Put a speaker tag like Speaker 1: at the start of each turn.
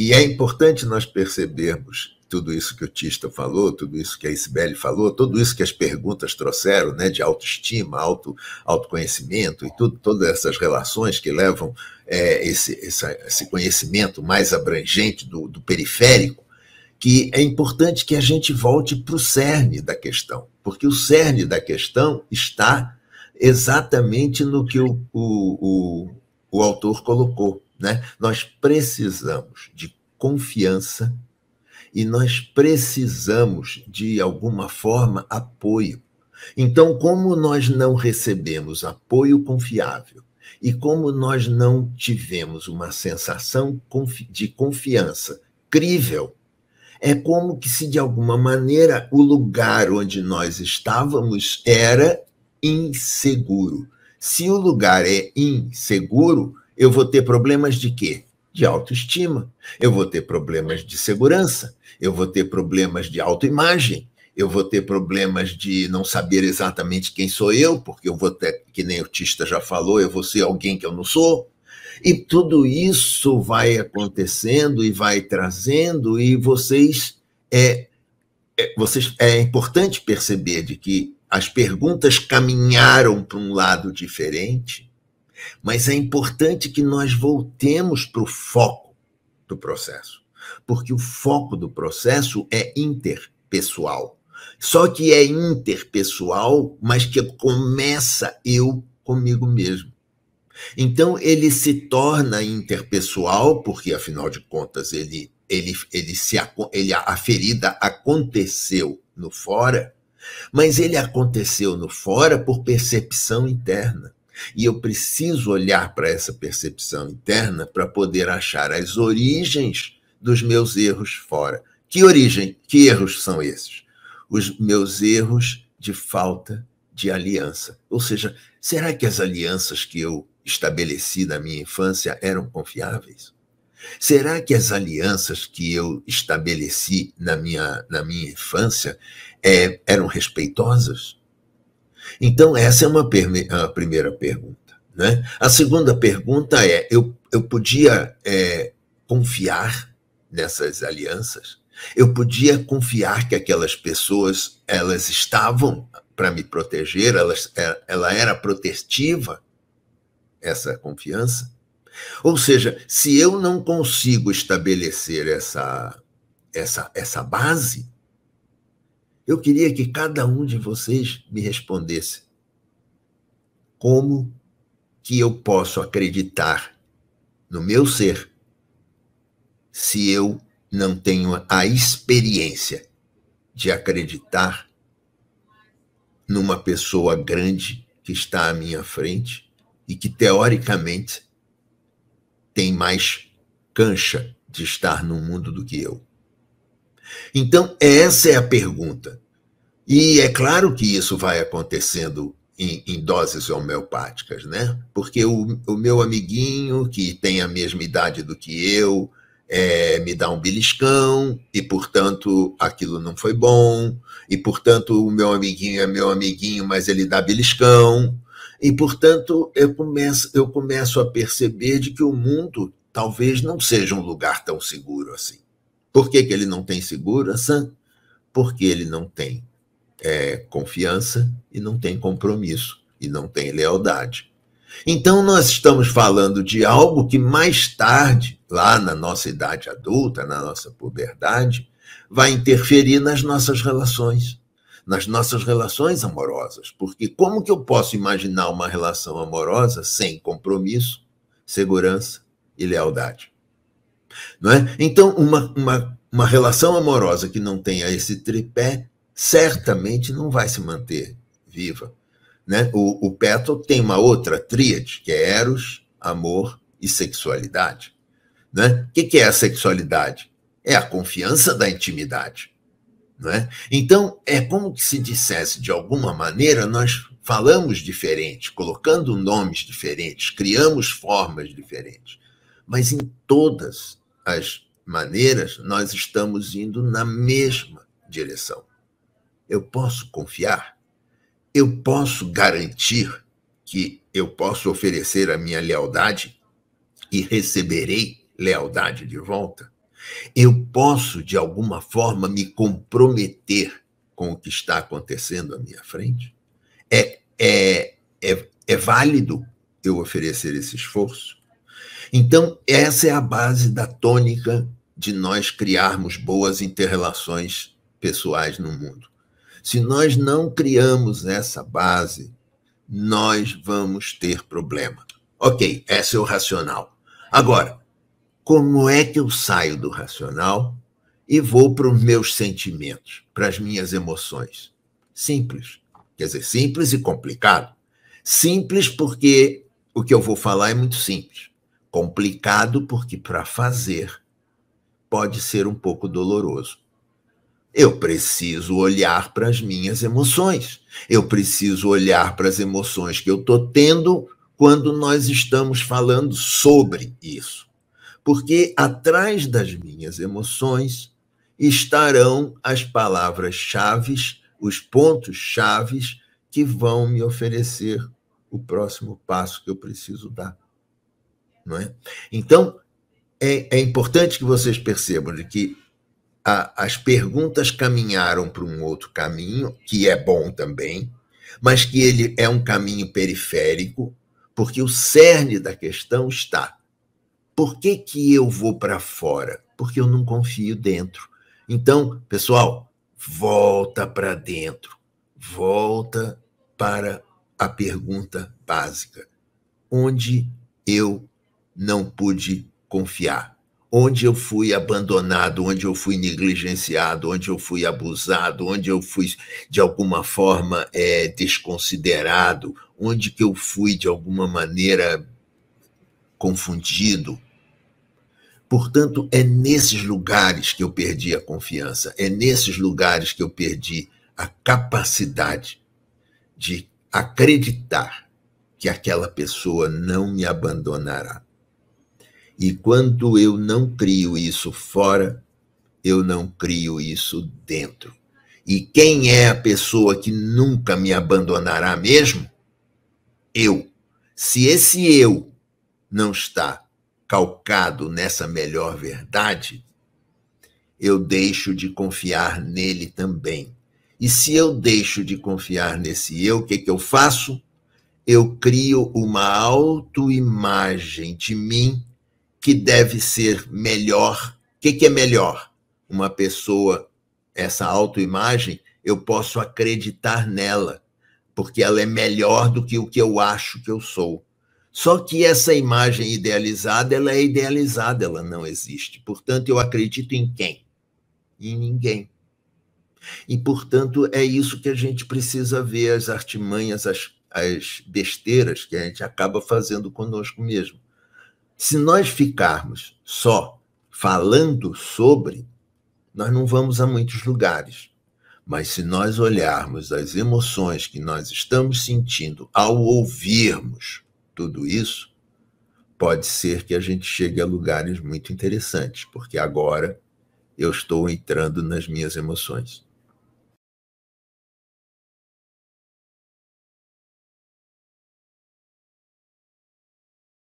Speaker 1: E é importante nós percebermos tudo isso que o Tista falou, tudo isso que a Isabelle falou, tudo isso que as perguntas trouxeram, né, de autoestima, auto, autoconhecimento e tudo, todas essas relações que levam é, esse, esse conhecimento mais abrangente do, do periférico, que é importante que a gente volte para o cerne da questão, porque o cerne da questão está exatamente no que o, o, o, o autor colocou né? Nós precisamos de confiança e nós precisamos, de alguma forma, apoio. Então, como nós não recebemos apoio confiável e como nós não tivemos uma sensação de confiança crível, é como que se de alguma maneira o lugar onde nós estávamos era inseguro. Se o lugar é inseguro, eu vou ter problemas de quê? De autoestima, eu vou ter problemas de segurança, eu vou ter problemas de autoimagem, eu vou ter problemas de não saber exatamente quem sou eu, porque eu vou ter, que nem o artista já falou, eu vou ser alguém que eu não sou. E tudo isso vai acontecendo e vai trazendo, e vocês é, é vocês é importante perceber de que as perguntas caminharam para um lado diferente, mas é importante que nós voltemos para o foco do processo, porque o foco do processo é interpessoal. Só que é interpessoal, mas que começa eu comigo mesmo. Então ele se torna interpessoal, porque afinal de contas ele ele ele se ele a ferida aconteceu no fora, mas ele aconteceu no fora por percepção interna. E eu preciso olhar para essa percepção interna para poder achar as origens dos meus erros fora. Que origem, que erros são esses? Os meus erros de falta de aliança. Ou seja, será que as alianças que eu estabeleci na minha infância eram confiáveis? Será que as alianças que eu estabeleci na minha, na minha infância é, eram respeitosas? Então, essa é uma a primeira pergunta. Né? A segunda pergunta é: eu, eu podia é, confiar nessas alianças? Eu podia confiar que aquelas pessoas elas estavam para me proteger, elas, é, ela era protetiva, essa confiança? Ou seja, se eu não consigo estabelecer essa, essa, essa base, eu queria que cada um de vocês me respondesse. Como que eu posso acreditar no meu ser se eu não tenho a experiência de acreditar numa pessoa grande que está à minha frente e que, teoricamente, tem mais cancha de estar no mundo do que eu? Então, essa é a pergunta. E é claro que isso vai acontecendo em, em doses homeopáticas, né? Porque o, o, meu amiguinho, que tem a mesma idade do que eu, é, me dá um beliscão, e portanto aquilo não foi bom, e portanto o meu amiguinho é meu amiguinho, mas ele dá beliscão, e portanto eu começo, eu começo a perceber de que o mundo talvez não seja um lugar tão seguro assim. Por que, que ele não tem segurança? Porque ele não tem é, confiança e não tem compromisso e não tem lealdade. Então, nós estamos falando de algo que mais tarde, lá na nossa idade adulta, na nossa puberdade, vai interferir nas nossas relações, nas nossas relações amorosas. Porque como que eu posso imaginar uma relação amorosa sem compromisso, segurança e lealdade? Não é? Então, uma, uma, uma relação amorosa que não tenha esse tripé certamente não vai se manter viva. Né? O, o Petal tem uma outra tríade, que é Eros, amor e sexualidade. Né? O que, que é a sexualidade? É a confiança da intimidade. né Então, é como se dissesse, de alguma maneira, nós falamos diferente, colocando nomes diferentes, criamos formas diferentes, mas em todas as maneiras, nós estamos indo na mesma direção. Eu posso confiar, eu posso garantir que eu posso oferecer a minha lealdade e receberei lealdade de volta. Eu posso, de alguma forma, me comprometer com o que está acontecendo à minha frente? É, é, é, é válido eu oferecer esse esforço? Então, essa é a base da tônica de nós criarmos boas interrelações pessoais no mundo. Se nós não criamos essa base, nós vamos ter problema. Ok, esse é o racional. Agora, como é que eu saio do racional e vou para os meus sentimentos, para as minhas emoções? Simples. Quer dizer, simples e complicado. Simples porque o que eu vou falar é muito simples complicado porque para fazer pode ser um pouco doloroso. Eu preciso olhar para as minhas emoções. Eu preciso olhar para as emoções que eu estou tendo quando nós estamos falando sobre isso. Porque atrás das minhas emoções estarão as palavras-chave, os pontos-chave que vão me oferecer o próximo passo que eu preciso dar. Não é? Então, é, é importante que vocês percebam de que a, as perguntas caminharam para um outro caminho, que é bom também, mas que ele é um caminho periférico, porque o cerne da questão está: por que, que eu vou para fora? Porque eu não confio dentro. Então, pessoal, volta para dentro, volta para a pergunta básica: onde eu não pude confiar. Onde eu fui abandonado, onde eu fui negligenciado, onde eu fui abusado, onde eu fui, de alguma forma, é, desconsiderado, onde que eu fui, de alguma maneira, confundido. Portanto, é nesses lugares que eu perdi a confiança, é nesses lugares que eu perdi a capacidade de acreditar que aquela pessoa não me abandonará. E quando eu não crio isso fora, eu não crio isso dentro. E quem é a pessoa que nunca me abandonará mesmo? Eu. Se esse eu não está calcado nessa melhor verdade, eu deixo de confiar nele também. E se eu deixo de confiar nesse eu, o que, que eu faço? Eu crio uma autoimagem de mim que deve ser melhor. O que, que é melhor? Uma pessoa, essa autoimagem, eu posso acreditar nela, porque ela é melhor do que o que eu acho que eu sou. Só que essa imagem idealizada, ela é idealizada, ela não existe. Portanto, eu acredito em quem? Em ninguém. E, portanto, é isso que a gente precisa ver as artimanhas, as, as besteiras que a gente acaba fazendo conosco mesmo. Se nós ficarmos só falando sobre, nós não vamos a muitos lugares. Mas se nós olharmos as emoções que nós estamos sentindo ao ouvirmos tudo isso, pode ser que a gente chegue a lugares muito interessantes, porque agora eu estou entrando nas minhas emoções.